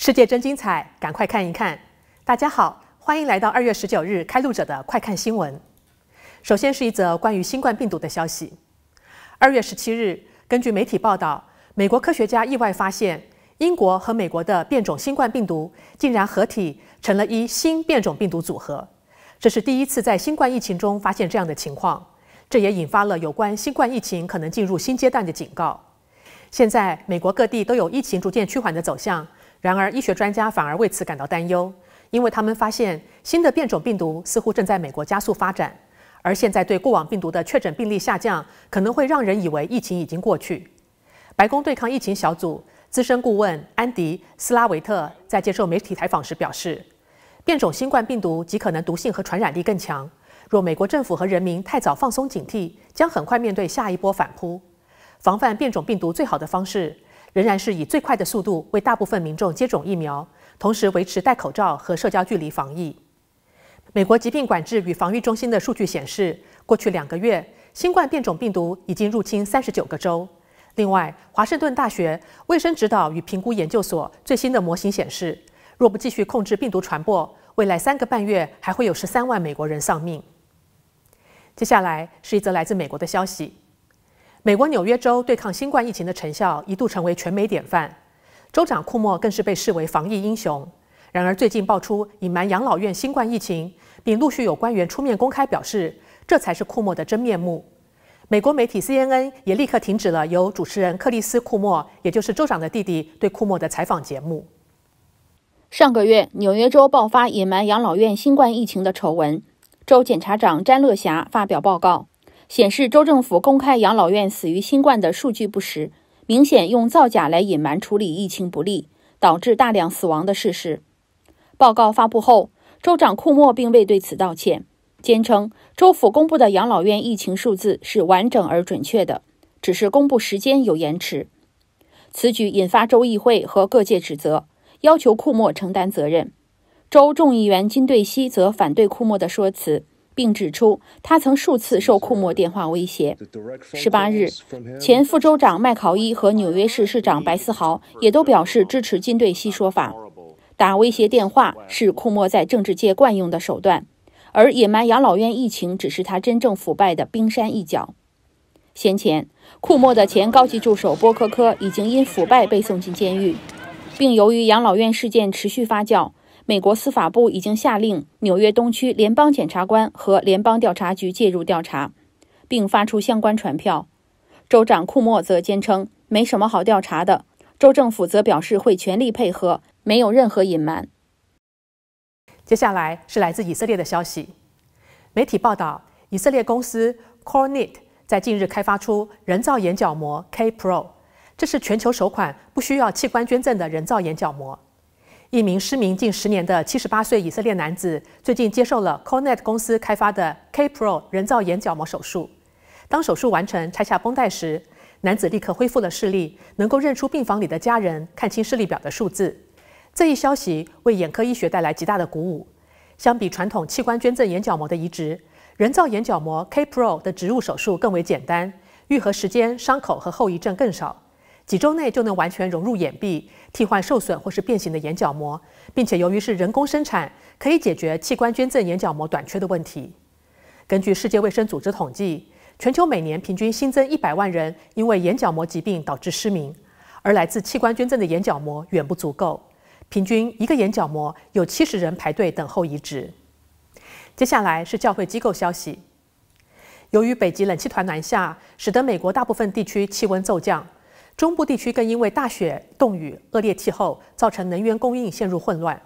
世界真精彩，赶快看一看！大家好，欢迎来到二月十九日开路者的快看新闻。首先是一则关于新冠病毒的消息。二月十七日，根据媒体报道，美国科学家意外发现，英国和美国的变种新冠病毒竟然合体成了一新变种病毒组合。这是第一次在新冠疫情中发现这样的情况，这也引发了有关新冠疫情可能进入新阶段的警告。现在，美国各地都有疫情逐渐趋缓的走向。然而，医学专家反而为此感到担忧，因为他们发现新的变种病毒似乎正在美国加速发展。而现在，对过往病毒的确诊病例下降，可能会让人以为疫情已经过去。白宫对抗疫情小组资深顾问安迪·斯拉维特在接受媒体采访时表示，变种新冠病毒极可能毒性和传染力更强。若美国政府和人民太早放松警惕，将很快面对下一波反扑。防范变种病毒最好的方式。仍然是以最快的速度为大部分民众接种疫苗，同时维持戴口罩和社交距离防疫。美国疾病管制与防御中心的数据显示，过去两个月，新冠变种病毒已经入侵三十九个州。另外，华盛顿大学卫生指导与评估研究所最新的模型显示，若不继续控制病毒传播，未来三个半月还会有十三万美国人丧命。接下来是一则来自美国的消息。美国纽约州对抗新冠疫情的成效一度成为全美典范，州长库莫更是被视为防疫英雄。然而，最近爆出隐瞒养老院新冠疫情，并陆续有官员出面公开表示，这才是库莫的真面目。美国媒体 CNN 也立刻停止了由主持人克里斯·库莫（也就是州长的弟弟）对库莫的采访节目。上个月，纽约州爆发隐瞒养老院新冠疫情的丑闻，州检察长詹乐霞发表报告。显示州政府公开养老院死于新冠的数据不实，明显用造假来隐瞒处理疫情不力导致大量死亡的事实。报告发布后，州长库莫并未对此道歉，坚称州府公布的养老院疫情数字是完整而准确的，只是公布时间有延迟。此举引发州议会和各界指责，要求库莫承担责任。州众议员金对西则反对库莫的说辞。并指出，他曾数次受库莫电话威胁。十八日，前副州长麦考伊和纽约市市长白思豪也都表示支持金对西说法。打威胁电话是库莫在政治界惯用的手段，而隐瞒养老院疫情只是他真正腐败的冰山一角。先前，库莫的前高级助手波科科已经因腐败被送进监狱，并由于养老院事件持续发酵。美国司法部已经下令纽约东区联邦检察官和联邦调查局介入调查，并发出相关传票。州长库莫则坚称没什么好调查的。州政府则表示会全力配合，没有任何隐瞒。接下来是来自以色列的消息。媒体报道，以色列公司 Cornet 在近日开发出人造眼角膜 K Pro，这是全球首款不需要器官捐赠的人造眼角膜。一名失明近十年的78岁以色列男子，最近接受了 Cornet 公司开发的 K Pro 人造眼角膜手术。当手术完成、拆下绷带时，男子立刻恢复了视力，能够认出病房里的家人、看清视力表的数字。这一消息为眼科医学带来极大的鼓舞。相比传统器官捐赠眼角膜的移植，人造眼角膜 K Pro 的植入手术更为简单，愈合时间、伤口和后遗症更少。几周内就能完全融入眼壁，替换受损或是变形的眼角膜，并且由于是人工生产，可以解决器官捐赠眼角膜短缺的问题。根据世界卫生组织统计，全球每年平均新增一百万人因为眼角膜疾病导致失明，而来自器官捐赠的眼角膜远不足够，平均一个眼角膜有七十人排队等候移植。接下来是教会机构消息，由于北极冷气团南下，使得美国大部分地区气温骤降。中部地区更因为大雪、冻雨恶劣气候，造成能源供应陷入混乱，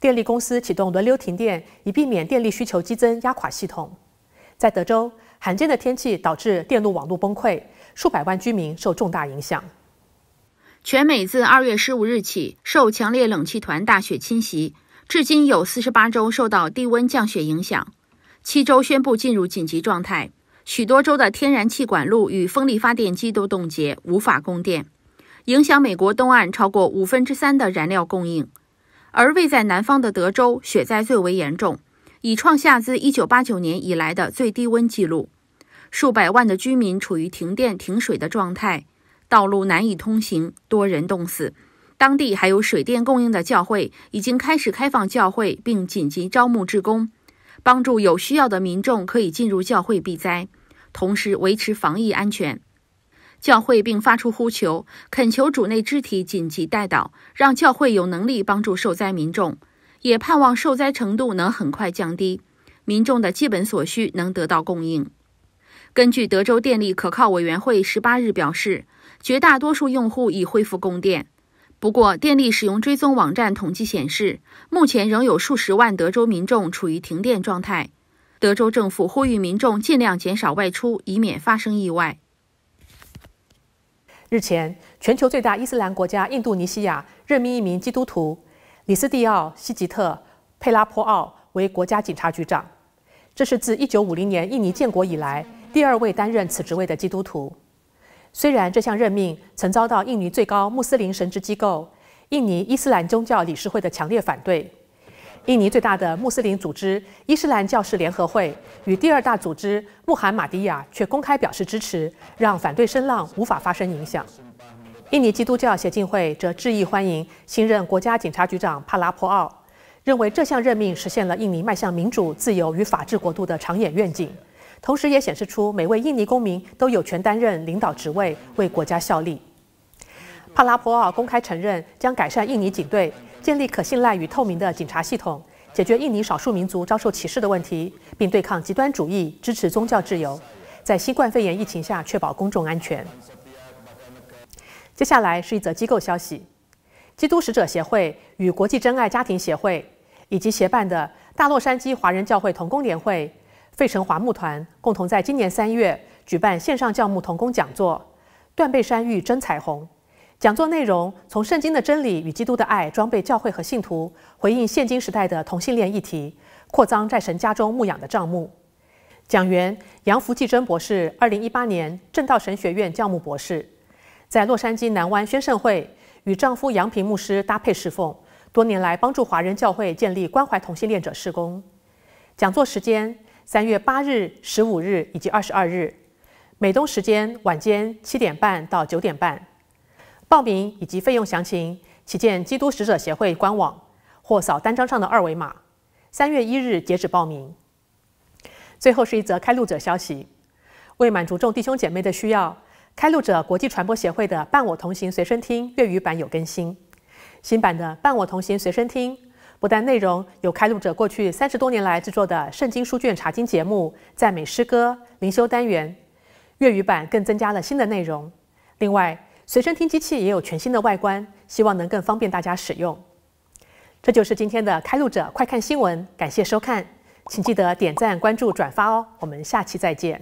电力公司启动轮流停电，以避免电力需求激增压垮系统。在德州，罕见的天气导致电路网络崩溃，数百万居民受重大影响。全美自二月十五日起受强烈冷气团大雪侵袭，至今有四十八州受到低温降雪影响，七州宣布进入紧急状态。许多州的天然气管路与风力发电机都冻结，无法供电，影响美国东岸超过五分之三的燃料供应。而位在南方的德州雪灾最为严重，已创下自1989年以来的最低温纪录。数百万的居民处于停电、停水的状态，道路难以通行，多人冻死。当地还有水电供应的教会已经开始开放教会，并紧急招募志工，帮助有需要的民众可以进入教会避灾。同时维持防疫安全，教会并发出呼求，恳求主内肢体紧急带倒，让教会有能力帮助受灾民众，也盼望受灾程度能很快降低，民众的基本所需能得到供应。根据德州电力可靠委员会十八日表示，绝大多数用户已恢复供电，不过电力使用追踪网站统计显示，目前仍有数十万德州民众处于停电状态。德州政府呼吁民众尽量减少外出，以免发生意外。日前，全球最大伊斯兰国家印度尼西亚任命一名基督徒李斯蒂奥·西吉特·佩拉坡奥为国家警察局长，这是自1950年印尼建国以来第二位担任此职位的基督徒。虽然这项任命曾遭到印尼最高穆斯林神职机构印尼伊斯兰宗教理事会的强烈反对。印尼最大的穆斯林组织伊斯兰教士联合会与第二大组织穆罕马迪亚却公开表示支持，让反对声浪无法发生影响。印尼基督教协进会则致意欢迎新任国家警察局长帕拉普奥，认为这项任命实现了印尼迈向民主、自由与法治国度的长远愿景，同时也显示出每位印尼公民都有权担任领导职位为国家效力。帕拉普奥公开承认将改善印尼警队。建立可信赖与透明的警察系统，解决印尼少数民族遭受歧视的问题，并对抗极端主义，支持宗教自由，在新冠肺炎疫情下确保公众安全。接下来是一则机构消息：基督使者协会与国际真爱家庭协会以及协办的大洛杉矶华人教会同工联会、费城华牧团共同在今年三月举办线上教牧同工讲座，《断背山遇真彩虹》。讲座内容从圣经的真理与基督的爱装备教会和信徒，回应现今时代的同性恋议题，扩张在神家中牧养的账目。讲员杨福继珍博士，二零一八年正道神学院教牧博士，在洛杉矶南湾宣圣会与丈夫杨平牧师搭配侍奉，多年来帮助华人教会建立关怀同性恋者事工。讲座时间三月八日、十五日以及二十二日，美东时间晚间七点半到九点半。报名以及费用详情，请见基督使者协会官网或扫单张上的二维码。三月一日截止报名。最后是一则开路者消息：为满足众弟兄姐妹的需要，开路者国际传播协会的《伴我同行随身听》粤语版有更新。新版的《伴我同行随身听》不但内容有开路者过去三十多年来制作的圣经书卷查经节目、赞美诗歌、灵修单元，粤语版更增加了新的内容。另外，随身听机器也有全新的外观，希望能更方便大家使用。这就是今天的开路者，快看新闻，感谢收看，请记得点赞、关注、转发哦。我们下期再见。